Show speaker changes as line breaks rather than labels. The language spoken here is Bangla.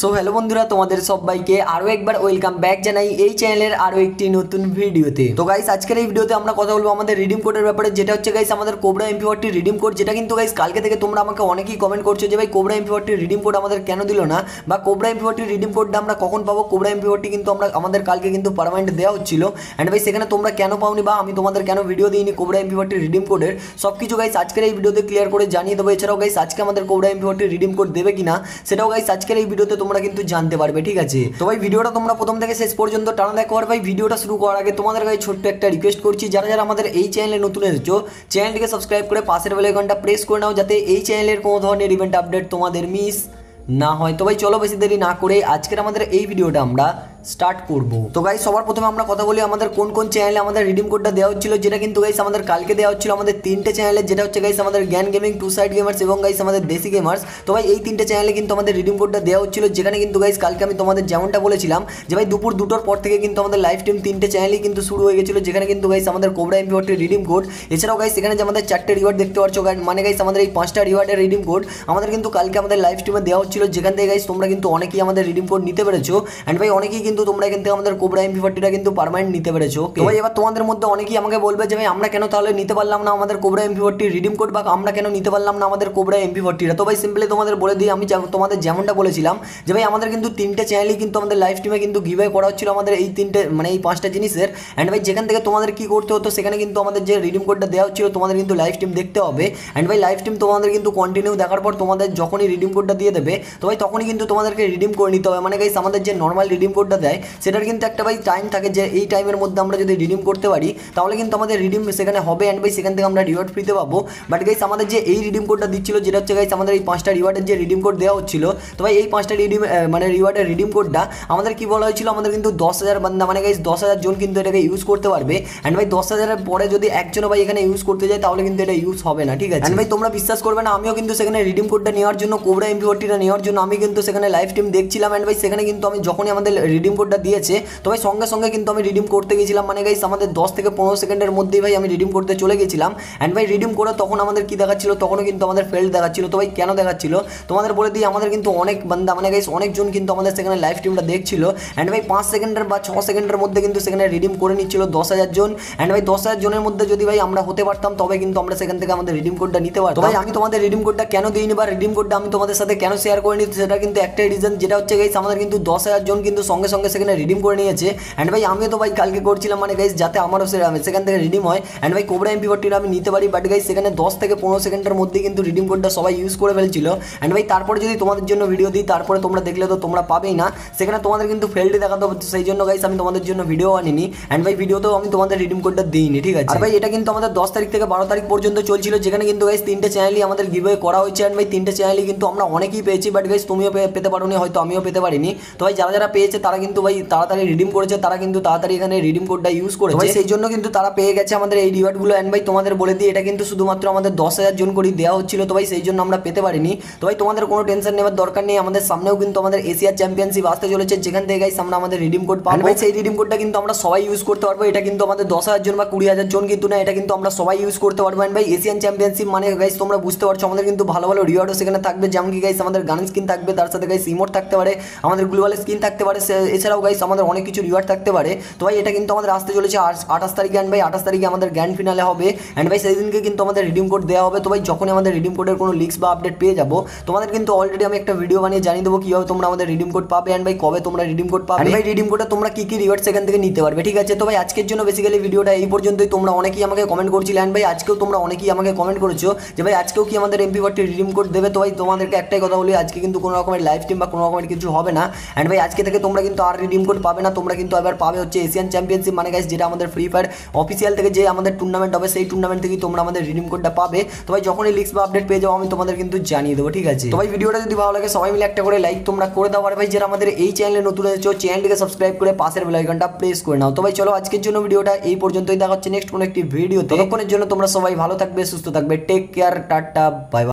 সো হ্যালো বন্ধুরা তোমাদের সবাইকে আরও একবার ওয়েলকাম ব্যাক জানাই এই চ্যানেলের আরও একটি নতুন ভিডিওতে তো গাইস আজকের এই ভিডিওতে আমরা কথা বলবো আমাদের রিডিম কোডের ব্যাপারে যেটা হচ্ছে গাইস আমাদের Cobra MP forty redeem code যেটা কিন্তু গাইস কালকে থেকে তোমরা আমাকে অনেকেই কমেন্ট করছো যে ভাই Cobra MP forty redeem code আমাদের কেন দিল না বা কোবরা এমপি ফোরটি রিডিম কোডটা আমরা কখন পাবো কোবরা এমপি ফোরটি কিন্তু আমরা আমাদের কালকে কিন্তু পারমানেন্ট দেওয়া হচ্ছিল অ্যান্ড ভাই সেখানে তোমরা কেন পাওনি বা আমি তোমাদের কেন ভিডিও দিইনি কোবরা এমপি ফোরটি রিডিম কোডের সব কিছু গাইস আজকের এই ভিডিওতে ক্লিয়ার করে জানিয়ে দেবো এছাড়াও গাইস আজকে আমাদের Cobra MP forty redeem code দেবে কিনা সেটাও গাইস আজকের এই ভিডিওতে তোমরা কিন্তু জানতে পারবে ঠিক আছে তো ভাই ভিডিওটা তোমরা প্রথম থেকে শেষ পর্যন্ত টানা দেখো আর ভাই ভিডিওটা শুরু করার আগে তোমাদের কাছে ছোট্ট একটা রিকোয়েস্ট করছি যারা যারা আমাদের এই চ্যানেলে নতুন এসেছো চ্যানেলটিকে সাবস্ক্রাইব করে পাশের বেলাইকনটা প্রেস করে নাও যাতে এই চ্যানেলের কোনো ধরনের ইভেন্ট আপডেট তোমাদের মিস না হয় তো ভাই চলো বেশি দেরি না করে আজকের আমাদের এই ভিডিওটা আমরা স্টার্ট করব তো গাইস সবার প্রথমে আমরা কথা বলি আমাদের কোন কোন চ্যানেলে আমাদের রিডিম কোডটা দেওয়া হচ্ছিল যেটা কিন্তু গাইস আমাদের কালকে দেওয়া হচ্ছিল আমাদের তিনটে চ্যানেলে যেটা হচ্ছে গাইস আমাদের Gyan gaming two side gamers এবং গাইস আমাদের দেশি গেমার্স তো ভাই এই তিনটে চ্যানেলে কিন্তু আমাদের রিডিম কোডটা দেওয়া হচ্ছিল যেখানে কিন্তু গাইস কালকে আমি তোমাদের যেমনটা বলেছিলাম যে ভাই দুপুর দুটোর পর থেকে কিন্তু আমাদের লাইভ টিম তিনটে চ্যানেলই কিন্তু শুরু হয়ে গেছিল যেখানে কিন্তু গাইস আমাদের কোবরা এমপি রিডিম কোড এছাড়াও গাইস এখানে যে আমাদের চারটে রিওয়ার্ড দেখতে পাচ্ছ মানে গাইস আমাদের এই পাঁচটা রিওয়ার্ডের রিডিম কোড আমাদের কিন্তু কালকে আমাদের লাইভ টিমে দেওয়া হচ্ছিল যেখান থেকে গাইস তোমরা কিন্তু অনেকেই আমাদের রিডিম কোড নিতে পেরেছো অ্যান্ড ভাই অনেকেই কিন্তু কিন্তু তোমরা কিন্তু আমাদের কোবরা এমপি ফর্টিটা কিন্তু পারমানেন্ট নিতে পেরেছো তো এবার তোমাদের মধ্যে অনেকেই আমাকে বলবে যে ভাই আমরা কেন তাহলে নিতে পারলাম না আমাদের Cobra MP forty redeem code বা আমরা কেন নিতে পারলাম না আমাদের কোবরা এমপি ফর্টিটা তো ভাই সিম্পলি তোমাদের বলে দিই আমি তোমাদের যেমনটা বলেছিলাম যে ভাই আমাদের কিন্তু তিনটে চ্যানেলই কিন্তু আমাদের লাইফ স্ট্রিমে কিন্তু গিভে করা হচ্ছিল আমাদের এই তিনটে মানে এই পাঁচটা জিনিসের অ্যান্ড ভাই যেখান থেকে তোমাদের কি করতে হতো সেখানে কিন্তু আমাদের যে রিডিম কোডটা দেওয়া হচ্ছিল তোমাদের কিন্তু লাইফ স্ট্রিম দেখতে হবে অ্যান্ড ভাই লাইফ টিম তোমাদের কিন্তু কন্টিনিউ দেখার পর তোমাদের যখনই রিডিম কোডটা দিয়ে দেবে তো ভাই তখনই কিন্তু তোমাদেরকে রিডিম করে নিতে হবে মানে গাইস আমাদের যে নর্মাল রিডিম কোডটা টাকাটা দেয় সেটার কিন্তু একটা ভাই টাইম থাকে যে এই টাইমের মধ্যে আমরা যদি রিডিম করতে পারি তাহলে কিন্তু আমাদের রিডিম সেখানে হবে অ্যান্ড ভাই সেখান থেকে আমরা রিওয়ার্ড ফ্রিতে পাবো বাট গাইস আমাদের যে এই রিডিম কোডটা দিচ্ছিল যেটা হচ্ছে গাইস আমাদের এই পাঁচটা রিওয়ার্ডের যে রিডিম কোড দেওয়া হচ্ছিল তো ভাই এই পাঁচটা রিডিম মানে রিওয়ার্ডের রিডিম কোডটা আমাদের কি বলা হয়েছিল আমাদের কিন্তু দশ হাজার বান্দা মানে গাইস দশ হাজার জন কিন্তু এটাকে ইউজ করতে পারবে অ্যান্ড ভাই দশ হাজারের পরে যদি একজনও ভাই এখানে ইউজ করতে যায় তাহলে কিন্তু এটা ইউজ হবে না ঠিক আছে অ্যান্ড ভাই তোমরা বিশ্বাস করবে না আমিও কিন্তু সেখানে রিডিম কোডটা নেওয়ার জন্য কোবরা এমপি নেওয়ার জন্য আমি কিন্তু সেখানে লাইভ টিম দেখছিলাম অ্যান্ড ভাই সেখানে কিন্তু আমি যখনই আমাদের রিডিম রিডিম কোডটা দিয়েছে তো ভাই সঙ্গে সঙ্গে কিন্তু আমি রিডিম করতে গেছিলাম মানে গাইস আমাদের দশ থেকে পনেরো সেকেন্ডের মধ্যেই ভাই আমি রিডিম করতে চলে গেছিলাম অ্যান্ড ভাই রিডিম করে তখন আমাদের কী দেখাচ্ছিল তখনও কিন্তু আমাদের ফেল্ড দেখাচ্ছিল তো ভাই কেন দেখাচ্ছিল তোমাদের বলে দিই আমাদের কিন্তু অনেক বান্দা মানে গাইস অনেকজন কিন্তু আমাদের সেখানে লাইভ স্ট্রিমটা দেখছিল অ্যান্ড ভাই পাঁচ সেকেন্ডের বা ছ সেকেন্ডের মধ্যে কিন্তু সেখানে রিডিম করে নিচ্ছিল দশ হাজার জন অ্যান্ড ভাই দশ হাজার জনের মধ্যে যদি ভাই আমরা হতে পারতাম তবে কিন্তু আমরা সেখান থেকে আমাদের রিডিম কোডটা নিতে পারতাম ভাই আমি তোমাদের রিডিম কোডটা কেন দিইনি বা রিডিম কোডটা আমি তোমাদের সাথে কেন শেয়ার করে করিনি সেটা কিন্তু একটাই রিজন যেটা হচ্ছে গাইস আমাদের কিন্তু দশ হাজার জন কিন্তু সঙ্গে সঙ্গে সঙ্গে সেখানে রিডিম করে নিয়েছে অ্যান্ড ভাই আমিও তো ভাই কালকে করছিলাম মানে গাইস যাতে আমারও সে সেখান থেকে রিডিম হয় অ্যান্ড ভাই কোবরা এমপি আমি নিতে পারি বাট গাইস সেখানে দশ থেকে পনেরো সেকেন্ডের মধ্যে কিন্তু রিডিম কোডটা সবাই ইউজ করে ফেলছিল অ্যান্ড ভাই তারপরে যদি তোমাদের জন্য ভিডিও দিই তারপরে তোমরা দেখলে তো তোমরা পাবেই না সেখানে তোমাদের কিন্তু ফেলটি দেখাতে হবে সেই জন্য গাইস আমি তোমাদের জন্য ভিডিও আনিনি অ্যান্ড ভাই ভিডিওতেও আমি তোমাদের রিডিম কোডটা দিইনি ঠিক আছে আর ভাই এটা কিন্তু আমাদের দশ তারিখ থেকে বারো তারিখ পর্যন্ত চলছিল যেখানে কিন্তু গাইস তিনটে চ্যানেলই আমাদের গিভওয়ে করা হয়েছে অ্যান্ড ভাই তিনটে চ্যানেলই কিন্তু আমরা অনেকেই পেয়েছি বাট গাইস তুমিও পেতে পারোনি হয়তো আমিও পেতে পারিনি তো ভাই যারা যারা পেয়েছে তারা কিন্তু ভাই তাড়াতাড়ি রিডিম করেছে তারা কিন্তু তাড়াতাড়ি এখানে রিডিম কোডটা ইউজ করেছে ভাই সেই জন্য কিন্তু তারা পেয়ে গেছে আমাদের এই রিওয়ার্ডগুলো অ্যান্ড ভাই তোমাদের বলে দিই এটা কিন্তু শুধুমাত্র আমাদের দশ হাজার জন করেই দেওয়া হচ্ছিল তো ভাই সেই জন্য আমরা পেতে পারিনি তো ভাই তোমাদের কোনো টেনশন নেওয়ার দরকার নেই আমাদের সামনেও কিন্তু আমাদের এশিয়া চ্যাম্পিয়নশিপ আসতে চলেছে যেখান থেকে গাইস আমরা আমাদের রিডিম কোড পাবো ভাই সেই রিডিম কোডটা কিন্তু আমরা সবাই ইউজ করতে পারবো এটা কিন্তু আমাদের দশ হাজার জন বা কুড়ি হাজার জন কিন্তু না এটা কিন্তু আমরা সবাই ইউজ করতে পারবো অ্যান্ড ভাই এশিয়ান চ্যাম্পিয়নশিপ মানে গাইস তোমরা বুঝতে পারছো আমাদের কিন্তু ভালো ভালো রিওয়ার্ডও সেখানে থাকবে যেমন কি গাইস আমাদের গান স্কিন থাকবে তার সাথে গাইস ইমোট থাকতে পারে আমাদের গ্লোবাল স্কিন থাকতে পারে এছাড়াও গাইস আমাদের অনেক কিছু রিওয়ার্ড থাকতে পারে তো ভাই এটা কিন্তু আমাদের আসতে চলেছে আঠাশ তারিখে অ্যান্ড ভাই আঠাশ তারিখে আমাদের গ্র্যান্ড ফিনালে হবে অ্যান্ড ভাই সেদিনকে কিন্তু আমাদের রিডিম কোড দেওয়া হবে তো ভাই যখনই আমাদের রিডিম কোডের কোনো লিক্স বা আপডেট পেয়ে যাবো তোমাদের কিন্তু অলরেডি আমি একটা ভিডিও বানিয়ে জানিয়ে দেবো কীভাবে তোমরা আমাদের রিডিম কোড পাবে অ্যান্ড ভাই কবে তোমরা রিডিম কোড পাবে ভাই রিডিম কোডটা তোমরা কী কী রিওয়ার্ড সেখান থেকে নিতে পারবে ঠিক আছে তো ভাই আজকের জন্য বেসিক্যালি ভিডিওটা এই পর্যন্তই তোমরা অনেকেই আমাকে কমেন্ট করছিলে অ্যান্ড ভাই আজকেও তোমরা অনেকেই আমাকে কমেন্ট করেছো যে ভাই আজকেও কি আমাদের এমপি ওয়ার্ডটি রিডিম কোড দেবে তো ভাই তোমাদেরকে একটাই কথা বলি আজকে কিন্তু কোনো রকমের লাইভ স্ট্রিম বা কোনো রকমের কিছু হবে না অ্যান্ড ভাই আজকে থেকে তোমরা কিন্তু আর রিডিম কোড পাবে না তোমরা কিন্তু এবার পাবে হচ্ছে এশিয়ান চ্যাম্পিয়নশিপ মানে গাইস যেটা আমাদের ফ্রি ফায়ার অফিসিয়াল থেকে যে আমাদের টুর্নামেন্ট হবে সেই টুর্নামেন্ট থেকে তোমরা আমাদের রিডিম কোডটা পাবে তো ভাই যখনই লিক্স বা আপডেট পেয়ে যাও আমি তোমাদের কিন্তু জানিয়ে দেবো ঠিক আছে তো ভাই ভিডিওটা যদি ভালো লাগে সবাই মিলে একটা করে লাইক তোমরা করে দাও আর ভাই যারা আমাদের এই চ্যানেলে নতুন হয়েছে চ্যানেলটিকে সাবস্ক্রাইব করে পাশের বেলাইকনটা প্রেস করে নাও তো ভাই চলো আজকের জন্য ভিডিওটা এই পর্যন্তই দেখা হচ্ছে নেক্সট কোনো একটি ভিডিও ততক্ষণের জন্য তোমরা সবাই ভালো থাকবে সুস্থ থাকবে take care tata bye by